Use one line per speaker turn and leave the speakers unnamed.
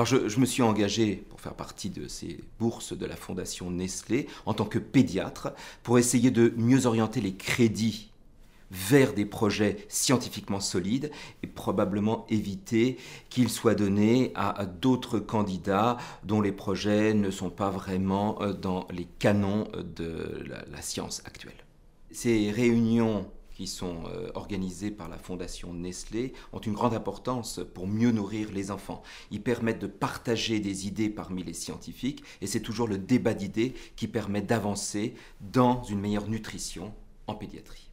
Alors je, me suis engagé pour faire partie de ces bourses de la fondation Nestlé en tant que pédiatre pour essayer de mieux orienter les crédits vers des projets scientifiquement solides et probablement éviter qu'ils soient donnés à, d'autres candidats dont les projets ne sont pas vraiment euh, dans les canons euh, de la science actuelle. Ces réunions qui sont euh, organisés par la fondation Nestlé ont une grande importance pour mieux nourrir les enfants. Ils permettent de partager des idées parmi les scientifiques et c'est toujours le débat d'idées qui permet d'avancer dans une meilleure nutrition en pédiatrie.